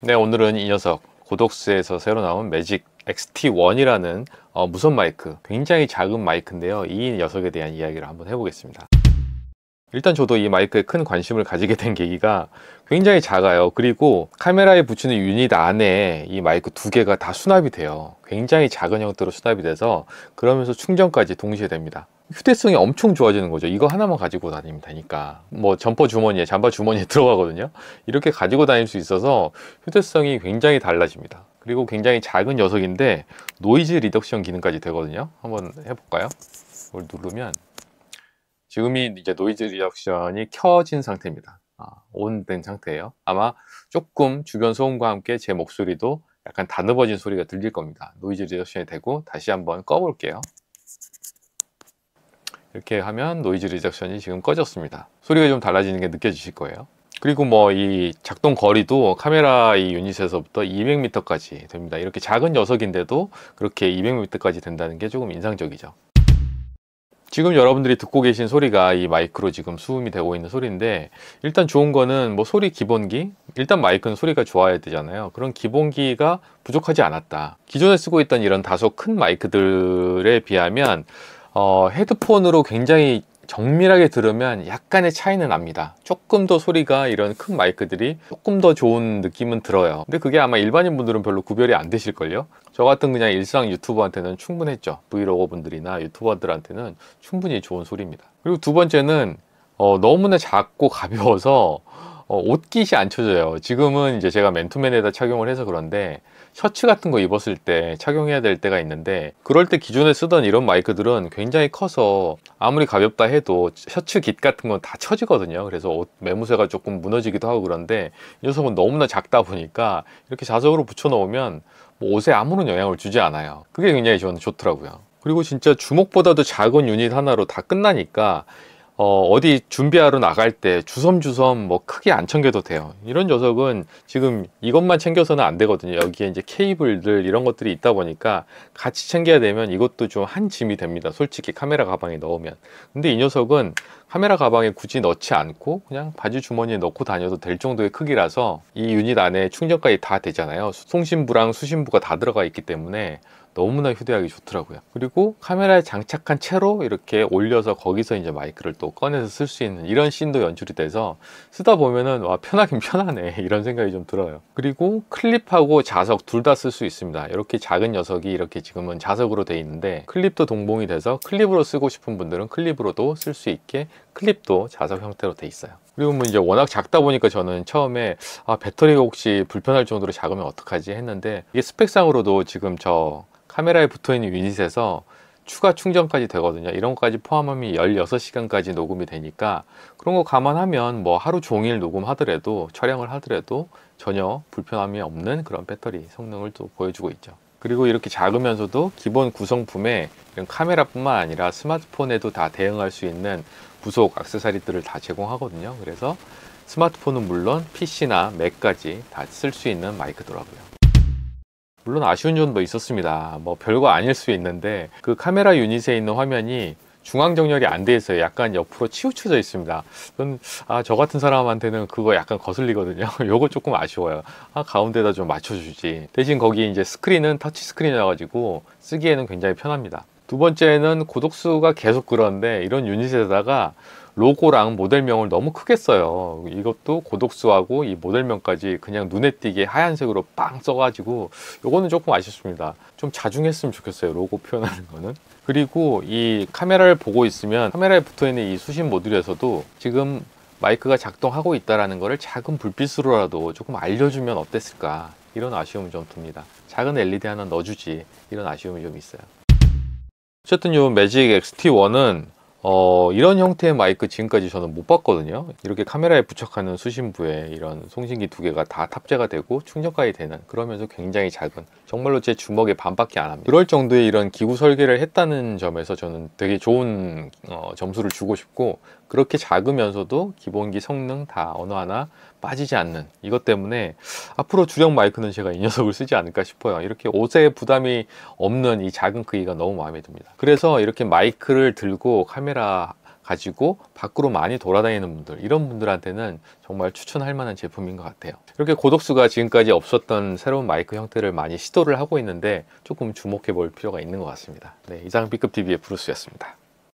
네 오늘은 이 녀석 고독스에서 새로 나온 매직 XT1이라는 어, 무선 마이크 굉장히 작은 마이크인데요 이 녀석에 대한 이야기를 한번 해보겠습니다 일단 저도 이 마이크에 큰 관심을 가지게 된 계기가 굉장히 작아요 그리고 카메라에 붙이는 유닛 안에 이 마이크 두 개가 다 수납이 돼요 굉장히 작은 형태로 수납이 돼서 그러면서 충전까지 동시에 됩니다 휴대성이 엄청 좋아지는 거죠 이거 하나만 가지고 다니면 되니까 뭐 점퍼 주머니에 잠바 주머니에 들어가거든요 이렇게 가지고 다닐 수 있어서 휴대성이 굉장히 달라집니다 그리고 굉장히 작은 녀석인데 노이즈 리덕션 기능까지 되거든요 한번 해볼까요 이걸 누르면 지금이 이제 노이즈 리덕션이 켜진 상태입니다 아, 온 된 상태예요 아마 조금 주변 소음과 함께 제 목소리도 약간 다듬어진 소리가 들릴 겁니다 노이즈 리덕션이 되고 다시 한번 꺼볼게요 이렇게 하면 노이즈 리젝션이 지금 꺼졌습니다 소리가 좀 달라지는 게 느껴지실 거예요 그리고 뭐 이 작동 거리도 카메라 이 유닛에서부터 200m까지 됩니다 이렇게 작은 녀석인데도 그렇게 200m까지 된다는 게 조금 인상적이죠 지금 여러분들이 듣고 계신 소리가 이 마이크로 지금 수음이 되고 있는 소리인데 일단 좋은 거는 뭐 소리 기본기 일단 마이크는 소리가 좋아야 되잖아요 그런 기본기가 부족하지 않았다 기존에 쓰고 있던 이런 다소 큰 마이크들에 비하면 어, 헤드폰으로 굉장히 정밀하게 들으면 약간의 차이는 납니다 조금 더 소리가 이런 큰 마이크들이 조금 더 좋은 느낌은 들어요 근데 그게 아마 일반인 분들은 별로 구별이 안 되실걸요 저 같은 그냥 일상 유튜버한테는 충분했죠 브이로그 분들이나 유튜버들한테는 충분히 좋은 소리입니다 그리고 두 번째는 어, 너무나 작고 가벼워서 어, 옷깃이 안 쳐져요. 지금은 이제 제가 맨투맨에다 착용을 해서 그런데 셔츠 같은 거 입었을 때 착용해야 될 때가 있는데 그럴 때 기존에 쓰던 이런 마이크들은 굉장히 커서 아무리 가볍다 해도 셔츠 깃 같은 건 다쳐지거든요 그래서 옷 매무새가 조금 무너지기도 하고 그런데 이 녀석은 너무나 작다 보니까 이렇게 자석으로 붙여 놓으면 뭐 옷에 아무런 영향을 주지 않아요. 그게 굉장히 저는 좋더라고요. 그리고 진짜 주먹보다도 작은 유닛 하나로 다 끝나니까 어, 어디 준비하러 나갈 때 주섬주섬 뭐 크게 안 챙겨도 돼요. 이런 녀석은 지금 이것만 챙겨서는 안 되거든요. 여기에 이제 케이블들 이런 것들이 있다 보니까 같이 챙겨야 되면 이것도 좀 한 짐이 됩니다. 솔직히 카메라 가방에 넣으면. 근데 이 녀석은 카메라 가방에 굳이 넣지 않고 그냥 바지 주머니에 넣고 다녀도 될 정도의 크기라서 이 유닛 안에 충전까지 다 되잖아요. 송신부랑 수신부가 다 들어가 있기 때문에 너무나 휴대하기 좋더라고요 그리고 카메라에 장착한 채로 이렇게 올려서 거기서 이제 마이크를 또 꺼내서 쓸 수 있는 이런 씬도 연출이 돼서 쓰다 보면은 와 편하긴 편하네 이런 생각이 좀 들어요 그리고 클립하고 자석 둘 다 쓸 수 있습니다 이렇게 작은 녀석이 이렇게 지금은 자석으로 돼 있는데 클립도 동봉이 돼서 클립으로 쓰고 싶은 분들은 클립으로도 쓸 수 있게 클립도 자석 형태로 돼 있어요 그리고 뭐 이제 워낙 작다 보니까 저는 처음에 아 배터리가 혹시 불편할 정도로 작으면 어떡하지 했는데 이게 스펙상으로도 지금 저 카메라에 붙어있는 유닛에서 추가 충전까지 되거든요 이런 것까지 포함하면 16시간까지 녹음이 되니까 그런 거 감안하면 뭐 하루 종일 녹음하더라도 촬영을 하더라도 전혀 불편함이 없는 그런 배터리 성능을 또 보여주고 있죠 그리고 이렇게 작으면서도 기본 구성품에 카메라뿐만 아니라 스마트폰에도 다 대응할 수 있는 부속 악세사리들을 다 제공하거든요. 그래서 스마트폰은 물론 PC나 맥까지 다 쓸 수 있는 마이크더라고요. 물론 아쉬운 점도 있었습니다. 뭐 별거 아닐 수 있는데 그 카메라 유닛에 있는 화면이 중앙 정렬이 안돼 있어요. 약간 옆으로 치우쳐져 있습니다. 아, 저 같은 사람한테는 그거 약간 거슬리거든요. 요거 조금 아쉬워요. 아, 가운데다 좀 맞춰주지. 대신 거기 이제 스크린은 터치 스크린이라 가지고 쓰기에는 굉장히 편합니다. 두 번째는 고독수가 계속 그런데 이런 유닛에다가 로고랑 모델명을 너무 크게 써요. 이것도 고독수하고 이 모델명까지 그냥 눈에 띄게 하얀색으로 빵 써가지고 요거는 조금 아쉽습니다. 좀 자중했으면 좋겠어요. 로고 표현하는 거는. 그리고 이 카메라를 보고 있으면 카메라에 붙어있는 이 수신 모듈에서도 지금 마이크가 작동하고 있다는 것을 작은 불빛으로라도 조금 알려주면 어땠을까 이런 아쉬움이 좀 듭니다. 작은 LED 하나 넣어주지 이런 아쉬움이 좀 있어요. 어쨌든 요 매직 XT1은 어, 이런 형태의 마이크 지금까지 저는 못 봤거든요 이렇게 카메라에 부착하는 수신부에 이런 송신기 두 개가 다 탑재가 되고 충전까지 되는 그러면서 굉장히 작은 정말로 제 주먹에 반밖에 안 합니다 그럴 정도의 이런 기구 설계를 했다는 점에서 저는 되게 좋은 어, 점수를 주고 싶고 그렇게 작으면서도 기본기 성능 다 어느 하나 빠지지 않는 이것 때문에 앞으로 주력 마이크는 제가 이 녀석을 쓰지 않을까 싶어요 이렇게 옷에 부담이 없는 이 작은 크기가 너무 마음에 듭니다 그래서 이렇게 마이크를 들고 카메라 카메라 가지고 밖으로 많이 돌아다니는 분들 이런 분들한테는 정말 추천할 만한 제품인 것 같아요 이렇게 고독수가 지금까지 없었던 새로운 마이크 형태를 많이 시도를 하고 있는데 조금 주목해 볼 필요가 있는 것 같습니다 네, 이상 B급 TV 의 브루스였습니다